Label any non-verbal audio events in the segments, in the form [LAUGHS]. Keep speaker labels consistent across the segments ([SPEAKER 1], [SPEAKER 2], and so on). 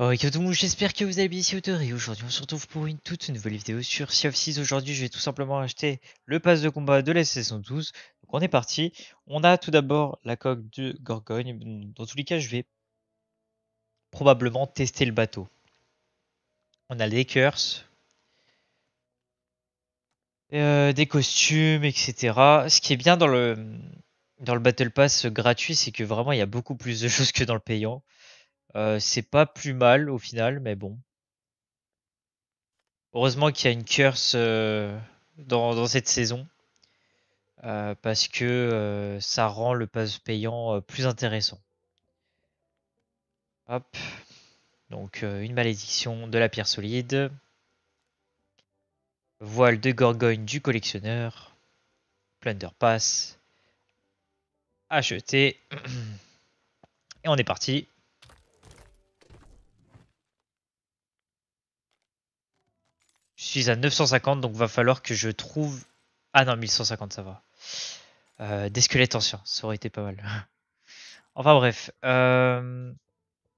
[SPEAKER 1] Ok oh, tout le monde, j'espère que vous allez bien ici auteur et aujourd'hui on se retrouve pour une toute nouvelle vidéo sur Sea of 6. Aujourd'hui je vais tout simplement acheter le pass de combat de la saison 12. Donc on est parti. On a tout d'abord la coque de Gorgogne. Dans tous les cas je vais probablement tester le bateau. On a les curses. Euh, des costumes, etc. Ce qui est bien dans le, dans le Battle Pass gratuit, c'est que vraiment il y a beaucoup plus de [LAUGHS] choses que dans le payant c'est pas plus mal au final, mais bon. Heureusement qu'il y a une curse dans, cette saison. parce que ça rend le pass payant plus intéressant. Hop. Donc une malédiction de la pierre solide. Voile de Gorgogne du collectionneur. Plunder Pass. Acheté. [CLEARS THROAT] Et on est parti. à 950, donc va falloir que je trouve... Ah non, 1150, ça va. Euh, des squelettes anciens, ça aurait été pas mal. [LAUGHS] enfin bref. Euh,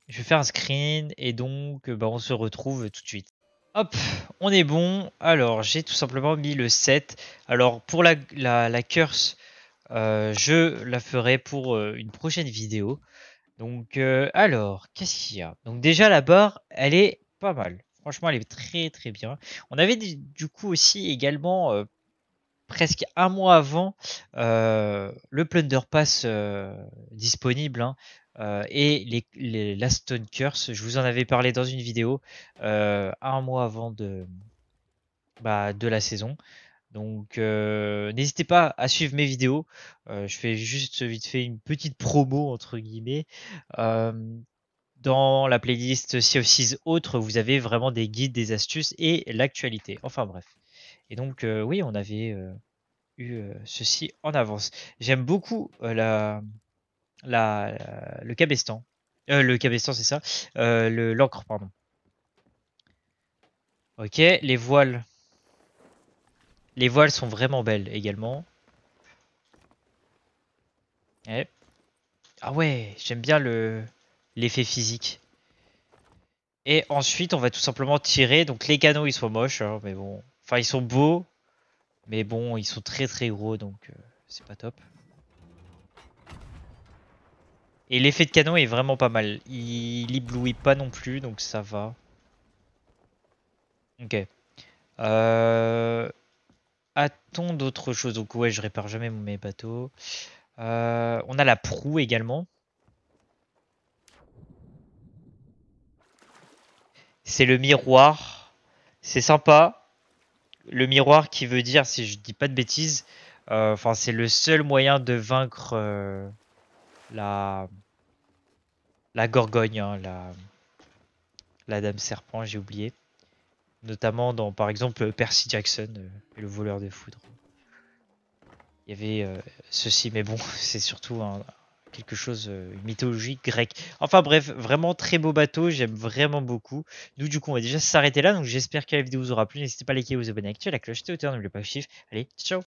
[SPEAKER 1] je vais faire un screen et donc euh, bah, on se retrouve tout de suite. Hop, on est bon. Alors, j'ai tout simplement mis le 7. Alors, pour la, la, curse, je la ferai pour une prochaine vidéo. Donc, alors, qu'est-ce qu'il y a Donc déjà, la barre, elle est pas mal. Franchement, elle est très très bien. On avait du coup aussi également euh, presque un mois avant euh, le Plunder Pass euh, disponible hein. et les, les Curse. Je vous en avais parlé dans une vidéo un mois avant de, bah, de la saison. Donc n'hésitez pas à suivre mes vidéos. je fais juste vite fait une petite promo entre guillemets. Dans la playlist Sea of autres, vous avez vraiment des guides, des astuces et l'actualité. Enfin bref. Et donc euh, oui, on avait euh, eu euh, ceci en avance. J'aime beaucoup la, la, le cabestan. le cabestan, c'est ça. le L'encre, pardon. Ok, les voiles. Les voiles sont vraiment belles également. Eh. Ah ouais, j'aime bien le l'effet physique. Et ensuite, on va tout simplement tirer. Donc les canaux, ils sont moches, hein, mais bon. Enfin, ils sont beaux, mais bon, ils sont très très gros, donc euh, c'est pas top. Et l'effet de canon est vraiment pas mal. Il, il éblouit pas non plus, donc ça va. Ok. Euh, a-t-on d'autres choses Donc ouais, je répare jamais mes bateaux. On a la proue également. c'est le miroir. C'est sympa. Le miroir qui veut dire, si je dis pas de bêtises, euh, enfin c'est le seul moyen de vaincre euh, la la Gorgogne, hein, la la Dame Serpent, j'ai oublié. Notamment dans, par exemple, Percy Jackson euh, le voleur de foudre. Il y avait ceci, mais bon, [LAUGHS] c'est surtout un, quelque chose, euh, mythologique grec Enfin bref, vraiment très beau bateau, j'aime vraiment beaucoup. Nous du coup on va déjà s'arrêter là, donc j'espère que la vidéo vous aura plu. N'hésitez pas à liker, vous abonner, activer la cloche, c'était au n'oubliez pas le chiffre. Allez, ciao